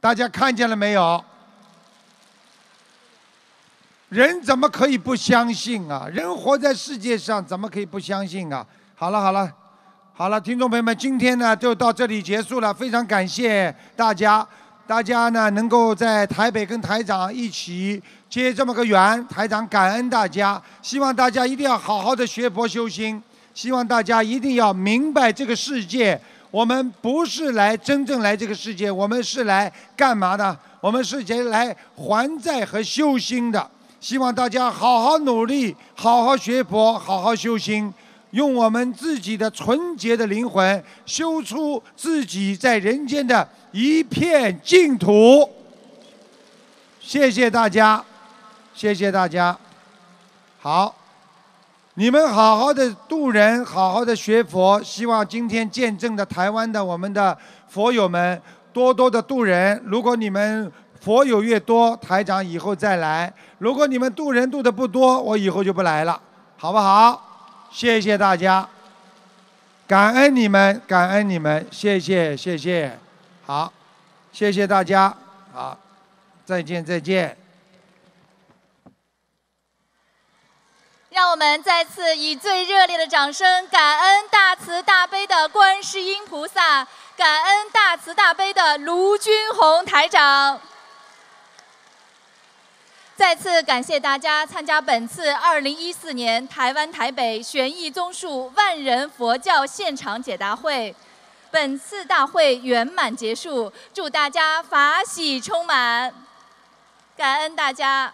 大家看见了没有？人怎么可以不相信啊？人活在世界上，怎么可以不相信啊？好了好了，好了，听众朋友们，今天呢就到这里结束了，非常感谢大家，大家呢能够在台北跟台长一起接这么个缘，台长感恩大家，希望大家一定要好好的学佛修心，希望大家一定要明白这个世界。我们不是来真正来这个世界，我们是来干嘛的？我们是来还债和修心的。希望大家好好努力，好好学佛，好好修心，用我们自己的纯洁的灵魂修出自己在人间的一片净土。谢谢大家，谢谢大家，好。你们好好的度人，好好的学佛。希望今天见证的台湾的我们的佛友们多多的度人。如果你们佛友越多，台长以后再来；如果你们度人度的不多，我以后就不来了，好不好？谢谢大家，感恩你们，感恩你们，谢谢谢谢。好，谢谢大家，好，再见再见。们再次以最热烈的掌声，感恩大慈大悲的观世音菩萨，感恩大慈大悲的卢君宏台长。再次感谢大家参加本次二零一四年台湾台北玄易宗述万人佛教现场解答会。本次大会圆满结束，祝大家法喜充满，感恩大家。